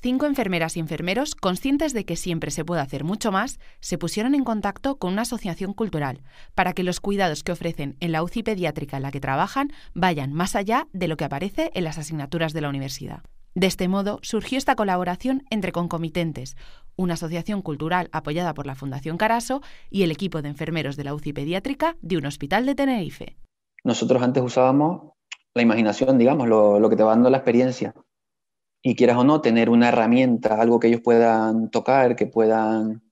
cinco enfermeras y enfermeros, conscientes de que siempre se puede hacer mucho más, se pusieron en contacto con una asociación cultural para que los cuidados que ofrecen en la UCI pediátrica en la que trabajan vayan más allá de lo que aparece en las asignaturas de la universidad. De este modo surgió esta colaboración entre Concomitentes, una asociación cultural apoyada por la Fundación Caraso y el equipo de enfermeros de la UCI pediátrica de un hospital de Tenerife. Nosotros antes usábamos la imaginación, digamos, lo, lo que te va dando la experiencia y quieras o no, tener una herramienta, algo que ellos puedan tocar, que puedan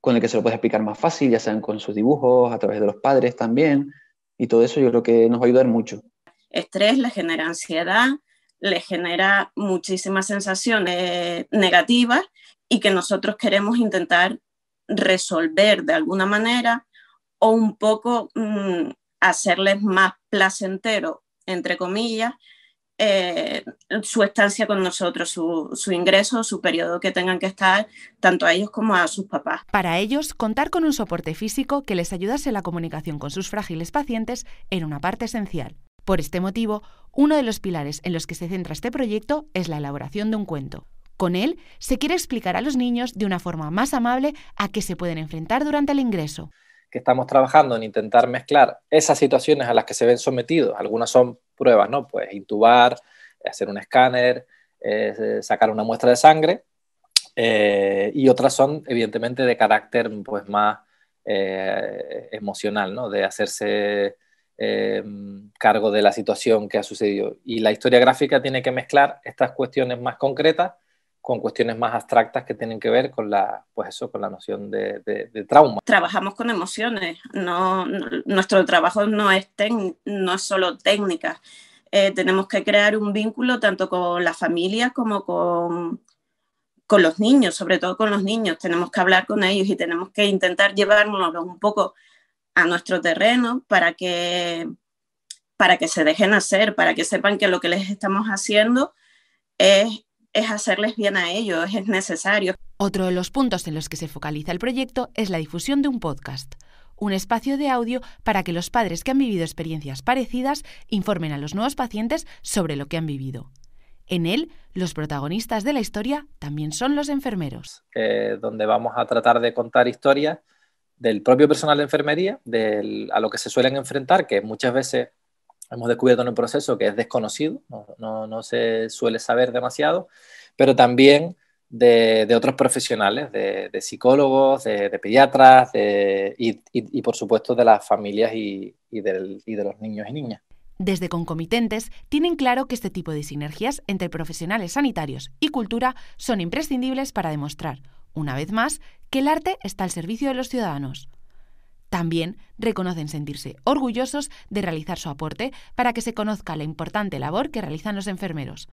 con el que se lo puedes explicar más fácil, ya sean con sus dibujos, a través de los padres también, y todo eso yo creo que nos va a ayudar mucho. Estrés le genera ansiedad, le genera muchísimas sensaciones negativas y que nosotros queremos intentar resolver de alguna manera o un poco mm, hacerles más placentero, entre comillas, eh, su estancia con nosotros, su, ingreso, su periodo que tengan que estar, tanto a ellos como a sus papás. Para ellos, contar con un soporte físico que les ayudase en la comunicación con sus frágiles pacientes era una parte esencial. Por este motivo, uno de los pilares en los que se centra este proyecto es la elaboración de un cuento. Con él se quiere explicar a los niños de una forma más amable a qué se pueden enfrentar durante el ingreso que estamos trabajando en intentar mezclar esas situaciones a las que se ven sometidos, algunas son pruebas, ¿no? Pues intubar, hacer un escáner, eh, sacar una muestra de sangre, eh, y otras son evidentemente de carácter pues más eh, emocional, ¿no? De hacerse cargo de la situación que ha sucedido. Y la historia gráfica tiene que mezclar estas cuestiones más concretas con cuestiones más abstractas que tienen que ver con la, pues eso, con la noción de, trauma. Trabajamos con emociones, no, nuestro trabajo no es, no es solo técnicas, eh, tenemos que crear un vínculo tanto con las familias como con, con los niños, sobre todo con los niños, tenemos que hablar con ellos y tenemos que intentar llevárnoslos un poco a nuestro terreno para que, para que se dejen hacer, para que sepan que lo que les estamos haciendo es es hacerles bien a ellos, es necesario. Otro de los puntos en los que se focaliza el proyecto es la difusión de un podcast, un espacio de audio para que los padres que han vivido experiencias parecidas informen a los nuevos pacientes sobre lo que han vivido. En él, los protagonistas de la historia también son los enfermeros. Eh, donde vamos a tratar de contar historias del propio personal de enfermería, del, a lo que se suelen enfrentar, que muchas veces hemos descubierto en un proceso que es desconocido, no, se suele saber demasiado, pero también de, otros profesionales, de, psicólogos, de, pediatras y, por supuesto de las familias y, de los niños y niñas. Desde Concomitentes tienen claro que este tipo de sinergias entre profesionales sanitarios y cultura son imprescindibles para demostrar, una vez más, que el arte está al servicio de los ciudadanos también reconocen sentirse orgullosos de realizar su aporte para que se conozca la importante labor que realizan los enfermeros.